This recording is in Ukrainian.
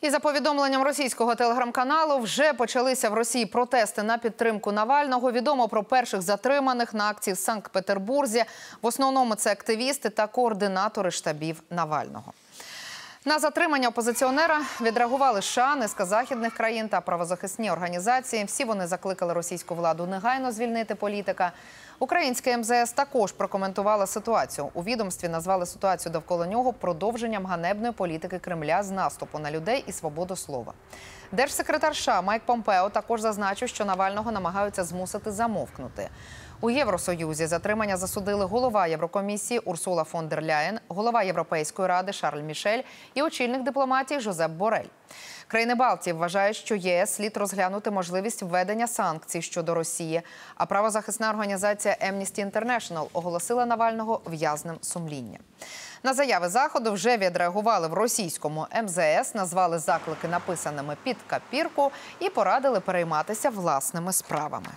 І за повідомленням російського телеграм-каналу вже почалися в Росії протести на підтримку Навального. Відомо про перших затриманих на акції в Санкт-Петербурзі. В основному це активісти та координатори штабів Навального. На затримання опозиціонера відреагували США, низка західних країн та правозахисні організації. Всі вони закликали російську владу негайно звільнити політика. Українське МЗС також прокоментувало ситуацію. У відомстві назвали ситуацію довкола нього продовженням ганебної політики Кремля з наступу на людей і свободу слова. Держсекретар США Майк Помпео також зазначив, що Навального намагаються змусити замовкнути. У Євросоюзі затримання засудили голова Єврокомісії Урсула фон дер Ляєн, голова Європейської ради Шарль Мішель і очільник дипломатії Жозеп Борель. Країни Балтії вважають, що ЄС слід розглянути можливість введення санкцій щодо Росії. А правозахисна організація Amnesty International оголосила Навального в'язним сумління. На заяви заходу вже відреагували в російському МЗС, назвали заклики написаними під капірку і порадили перейматися власними справами.